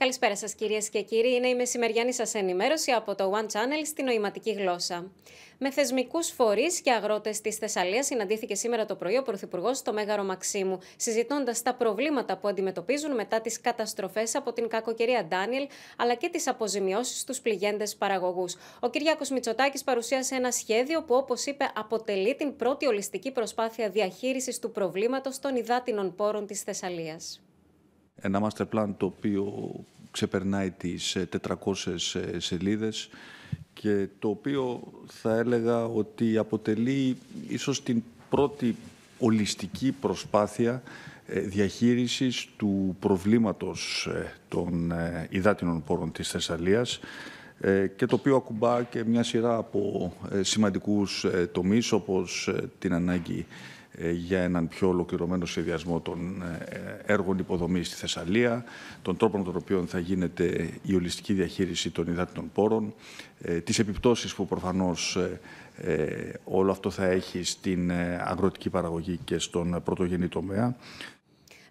Καλησπέρα σας, κυρίες και κύριοι. Είναι η μεσημεριανή σας ενημέρωση από το One Channel στην νοηματική γλώσσα. Με θεσμικούς φορείς και αγρότες της Θεσσαλίας συναντήθηκε σήμερα το πρωί ο Πρωθυπουργός στο Μέγαρο Μαξίμου, συζητώντας τα προβλήματα που αντιμετωπίζουν μετά τις καταστροφές από την κακοκαιρία Ντάνιελ, αλλά και τις αποζημιώσεις στους πληγέντες παραγωγούς. Ο Κυριάκος Μητσοτάκης παρουσίασε ένα σχέδιο που, όπως είπε, αποτελεί την πρώτη ολιστική προσπάθεια διαχείρισης του προβλήματος των υδάτινων πόρων της Θεσσαλίας. Ένα master plan το οποίο ξεπερνάει τις 400 ε, ε, σελίδες και το οποίο θα έλεγα ότι αποτελεί ίσως την πρώτη ολιστική προσπάθεια ε, διαχείρισης του προβλήματος των υδάτινων πόρων της Θεσσαλίας και το οποίο ακουμπά και μια σειρά από σημαντικούς τομείς όπως την ανάγκη ε, για έναν πιο ολοκληρωμένο σχεδιασμό των ε, έργων υποδομής στη Θεσσαλία, των τρόπων των οποίων θα γίνεται η ολιστική διαχείριση των υδάτινων πόρων, ε, τις επιπτώσεις που προφανώς όλο αυτό θα έχει στην αγροτική παραγωγή και στον πρωτογενή τομέα.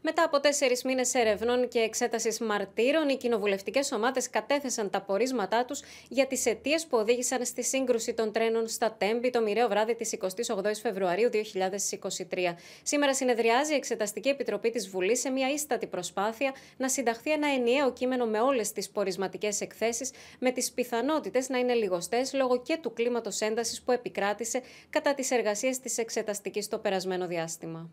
Μετά από τέσσερις μήνες ερευνών και εξέτασης μαρτύρων, οι κοινοβουλευτικές ομάδες κατέθεσαν τα πορίσματά τους για τις αιτίες που οδήγησαν στη σύγκρουση των τρένων στα Τέμπη το μοιραίο βράδυ της 28η Φεβρουαρίου 2023. Σήμερα συνεδριάζει η Εξεταστική Επιτροπή της Βουλής σε μια ίστατη προσπάθεια να συνταχθεί ένα ενιαίο κείμενο με όλες τις πορισματικέ εκθέσεις, με τις πιθανότητες να είναι λιγοστές λόγω και του κλίματος έντασης που επικράτησε κατά τις εργασίες της Εξεταστικής το περασμένο διάστημα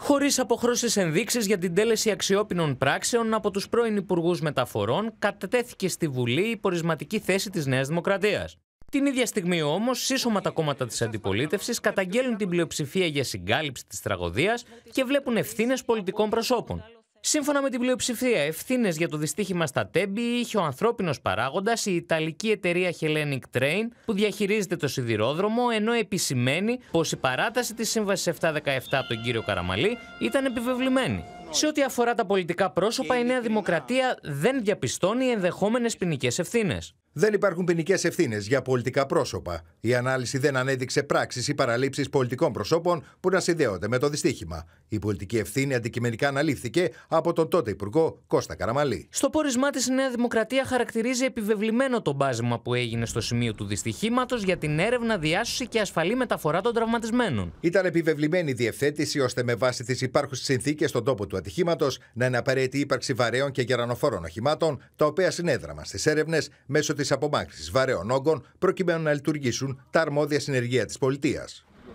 χωρίς αποχρώσεις ενδείξεις για την τέλεση αξιόπινων πράξεων από τους πρώην Υπουργούς Μεταφορών, κατετέθηκε στη Βουλή η πορισματική θέση της Νέας Δημοκρατίας. Την ίδια στιγμή όμως, σύσσωμα τα κόμματα της αντιπολίτευσης καταγγέλνουν την πλειοψηφία για συγκάλυψη της τραγωδίας και βλέπουν ευθύνες πολιτικών προσώπων. Σύμφωνα με την πλειοψηφία, ευθύνες για το δυστύχημα στα Τέμπη είχε ο ανθρώπινος παράγοντας, η Ιταλική εταιρεία Hellenic Train, που διαχειρίζεται το σιδηρόδρομο, ενώ επισημαίνει πως η παράταση της σύμβασης 717 από τον κύριο Καραμαλή ήταν επιβεβλημένη. Σε ό,τι αφορά τα πολιτικά πρόσωπα, η Νέα Δημοκρατία δεν διαπιστώνει ενδεχόμενες ποινικές ευθύνες. Δεν υπάρχουν ποινικές ευθύνες για πολιτικά πρόσωπα. Η ανάλυση δεν ανέδειξε πράξεις ή παραλήψεις πολιτικών προσώπων που να συνδέονται με το δυστύχημα. Η πολιτική ευθύνη αντικειμενικά αναλήφθηκε από τον τότε Υπουργό Κώστα Καραμαλή. Στο πόρισμά της, η Νέα Δημοκρατία χαρακτηρίζει επιβεβλημένο το μπάζιμα που έγινε στο σημείο του δυστυχήματος για την έρευνα, διάσωση και ασφαλή μεταφορά των τραυματισμένων. Ήταν επιβεβλημένη η διευθέτηση ώστε με βάση τις υπάρχουσες συνθήκες στον τόπο του ατυχήματος να είναι απαραίτητη ύπαρξη βαρέων και γερανοφόρων οχημάτων, τα οποία συνέδραμαν στις έρευνες μέσω της απομάκρυνση βαρέων όγκων προκειμένου να λειτουργήσουν τα αρμόδια συνεργεία της πολιτείας.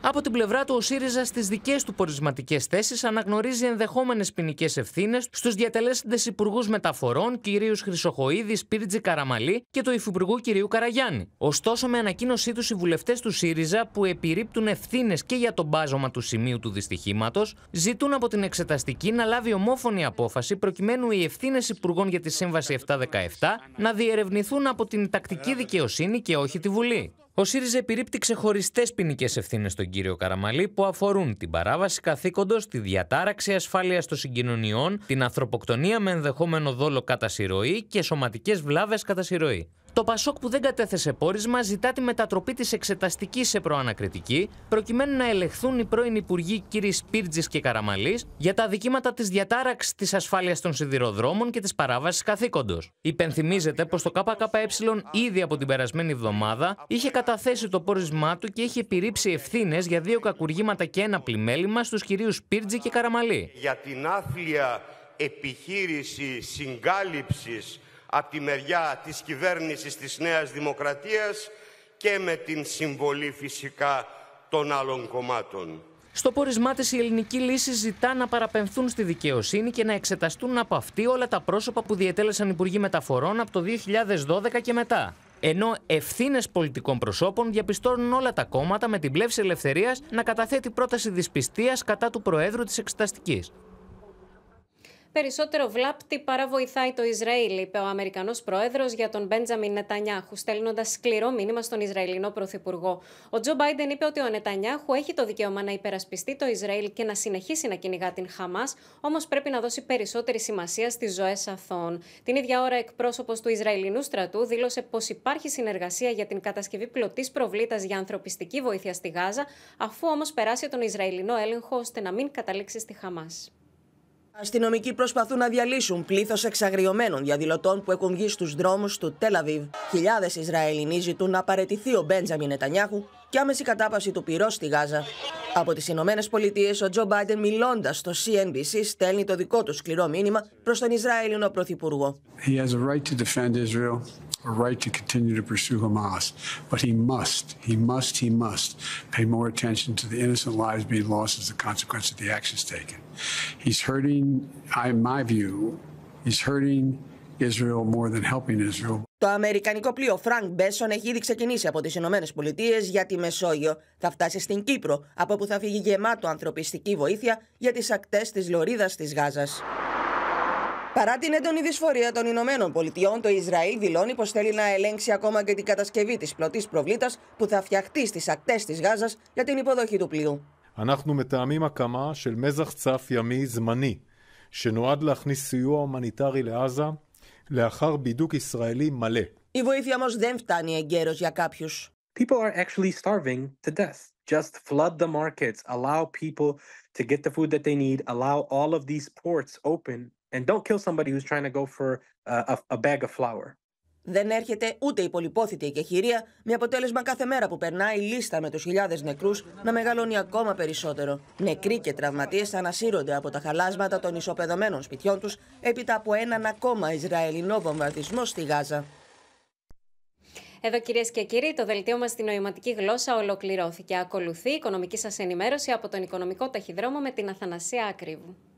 Από την πλευρά του, ο ΣΥΡΙΖΑ στις δικές του πορισματικέ θέσεις αναγνωρίζει ενδεχόμενες ποινικές ευθύνες στους διατελέσαντε υπουργούς μεταφορών κυρίως Χρυσοχοίδης, Σπίρτζη Καραμαλή και του υφυπουργού κυρίου Καραγιάννη. Ωστόσο, με ανακοίνωσή τους, οι βουλευτές του ΣΥΡΙΖΑ που επιρρύπτουν ευθύνες και για τον μπάζωμα του σημείου του δυστυχήματος, ζητούν από την εξεταστική να λάβει ομόφωνη απόφαση προκειμένου οι ευθύνες υπουργών για τη Σύμβαση 717 να διερευνηθούν από την τακτική δικαιοσύνη και όχι τη Βουλή. Ο ΣΥΡΙΖΑ επιρρύπτει ξεχωριστές ποινικές ευθύνες στον κύριο Καραμαλή που αφορούν την παράβαση καθήκοντος, τη διατάραξη ασφάλειας των συγκοινωνιών, την ανθρωποκτονία με ενδεχόμενο δόλο κατά συρροή και σωματικές βλάβες κατά συρροή. Το Πασόκ που δεν κατέθεσε πόρισμα ζητά τη μετατροπή της εξεταστικής σε προανακριτική, προκειμένου να ελεχθούν οι πρώην υπουργοί κ. Σπίρτζης και Καραμαλής για τα αδικήματα της διατάραξης της ασφάλειας των σιδηροδρόμων και της παράβασης καθήκοντος. Υπενθυμίζεται πως το ΚΚΕ ήδη από την περασμένη εβδομάδα είχε καταθέσει το πόρισμά του και είχε επιρρήψει ευθύνες για δύο κακουργήματα και ένα πλημέλημα στους κυρίους Σπίρτζη και Καραμαλή. Για την άθλια επιχείρηση συγκάλυψης από τη μεριά της κυβέρνησης της Νέας Δημοκρατίας και με την συμβολή φυσικά των άλλων κομμάτων. Στο πόρισμά της, η ελληνική λύση ζητά να παραπεμφθούν στη δικαιοσύνη και να εξεταστούν από αυτή όλα τα πρόσωπα που διετέλεσαν υπουργοί μεταφορών από το 2012 και μετά. Ενώ ευθύνες πολιτικών προσώπων διαπιστώνουν όλα τα κόμματα με την πλεύση ελευθερίας να καταθέτει πρόταση δυσπιστίας κατά του Προέδρου της Εξεταστικής. Περισσότερο βλάπτη παρά βοηθάει το Ισραήλ, είπε ο Αμερικανός Πρόεδρος για τον Μπέντζαμιν Νετανιάχου, στέλνοντας σκληρό μήνυμα στον Ισραηλινό Πρωθυπουργό. Ο Τζο Μπάιντεν είπε ότι ο Νετανιάχου έχει το δικαίωμα να υπερασπιστεί το Ισραήλ και να συνεχίσει να κυνηγά την Χαμάς, όμως πρέπει να δώσει περισσότερη σημασία στις ζωές αθώων. Την ίδια ώρα, εκπρόσωπος του Ισραηλινού στρατού δήλωσε πως υπάρχει συνεργασία για την κατασκευή πλωτής προβλήτας για ανθρωπιστική βοήθεια στη Γάζα, αφού όμως περάσει τον Ισραηλινό έλεγχο ώστε να μην καταλήξει στη Χαμάς. Αστυνομικοί προσπαθούν να διαλύσουν πλήθος εξαγριωμένων διαδηλωτών που έχουν βγει στους δρόμους του Τελαβίβ. Χιλιάδες Ισραηλινοί ζητούν να παρετηθεί ο Μπέντζαμιν Νετανιάχου και άμεση κατάπαυση του πυρός στη Γάζα. Από τις Ηνωμένες Πολιτείες, ο Τζο Μπάιντεν μιλώντας στο CNBC στέλνει το δικό του σκληρό μήνυμα προς τον Ισραηλινό Πρωθυπουργό a right to continue to pursue Hamas. But he must, he must, he must pay more attention to the innocent lives being lost as a consequence of the actions taken. He's hurting, in my view, he's hurting Israel more than helping Israel. Το αμερικανικό πλοίο Frank Besson έχει ήδη ξεκινήσει από τις Ηνωμένες Πολιτείες για τη Μεσόγειο. Θα φτάσει στην Κύπρο, από όπου θα φύγει γεμάτο ανθρωπιστική βοήθεια για τις ακτές της Λωρίδας της Γάζας. Παρά την έντονη δυσφορία των Ηνωμένων Πολιτειών, το Ισραήλ δηλώνει πως θέλει να ελέγξει ακόμα και την κατασκευή της πλωτής προβλήτας που θα φτιαχτεί στις ακτές της Γάζας για την υποδοχή του πλοίου. τα αμήμα καμά של מזח צף ימי זמני, שנועד להכניס σιού הומניטרי λεάζα, λεαχάρ בידוק Ισραήλι μαλέ. Η βοήθεια όμως δεν φτάνει εγκαίρως για κάποιους. People are actually starving to death. Just flood the markets, allow people to get the food that they need, allow all of these ports open And don't kill somebody who's trying to go for a, a bag of flour. Δεν έρχεται ούτε η πολυπόθητη εκεχηρία, με αποτέλεσμα κάθε μέρα που περνάει η λίστα με τους χιλιάδες νεκρούς να μεγαλώνει ακόμα περισσότερο. Νεκροί και τραυματίες ανασύρονται από τα χαλάσματα των ισοπεδωμένων σπιτιών τους έπειτα από έναν ακόμα Ισραηλινό βομβαρδισμό στη Γάζα. Εδώ κυρίες και κύριοι, το δελτίο μας στην νοηματική γλώσσα ολοκληρώθηκε. Ακολουθεί η οικονομική σας ενημέρωση από τον οικονομικό ταχυδρόμο με την Αθανασία Ακρίβου.